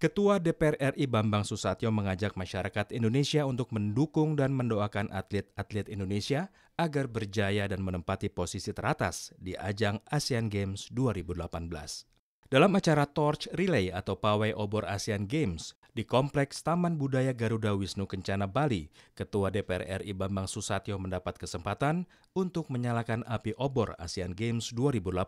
Ketua DPR RI Bambang Susatyo mengajak masyarakat Indonesia untuk mendukung dan mendoakan atlet-atlet Indonesia agar berjaya dan menempati posisi teratas di ajang ASEAN Games 2018. Dalam acara Torch Relay atau Pawai Obor ASEAN Games, di Kompleks Taman Budaya Garuda Wisnu Kencana Bali, Ketua DPR RI Bambang Susatyo mendapat kesempatan untuk menyalakan api obor Asian Games 2018.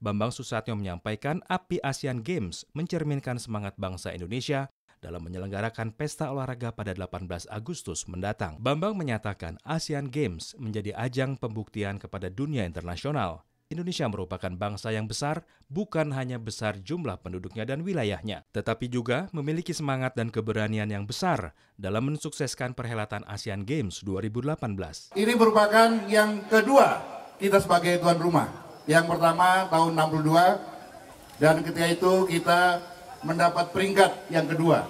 Bambang Susatyo menyampaikan api Asian Games mencerminkan semangat bangsa Indonesia dalam menyelenggarakan pesta olahraga pada 18 Agustus mendatang. Bambang menyatakan ASEAN Games menjadi ajang pembuktian kepada dunia internasional Indonesia merupakan bangsa yang besar, bukan hanya besar jumlah penduduknya dan wilayahnya, tetapi juga memiliki semangat dan keberanian yang besar dalam mensukseskan perhelatan ASEAN Games 2018. Ini merupakan yang kedua kita sebagai tuan rumah. Yang pertama tahun 62 dan ketika itu kita mendapat peringkat yang kedua.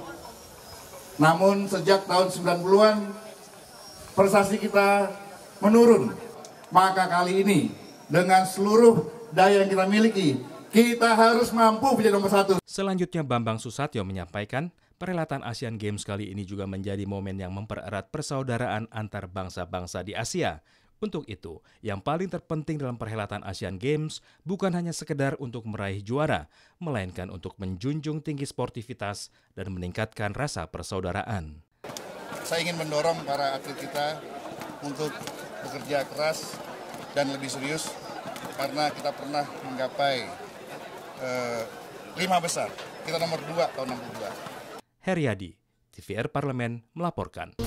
Namun sejak tahun 90-an prestasi kita menurun. Maka kali ini dengan seluruh daya yang kita miliki. Kita harus mampu menjadi nomor satu. Selanjutnya Bambang Susatyo menyampaikan, perhelatan Asian Games kali ini juga menjadi momen yang mempererat persaudaraan antar bangsa-bangsa di Asia. Untuk itu, yang paling terpenting dalam perhelatan Asian Games bukan hanya sekedar untuk meraih juara, melainkan untuk menjunjung tinggi sportivitas dan meningkatkan rasa persaudaraan. Saya ingin mendorong para atlet kita untuk bekerja keras dan lebih serius karena kita pernah menggapai eh, lima besar. Kita nomor dua tahun 62. Heriadi, TVR Parlemen melaporkan.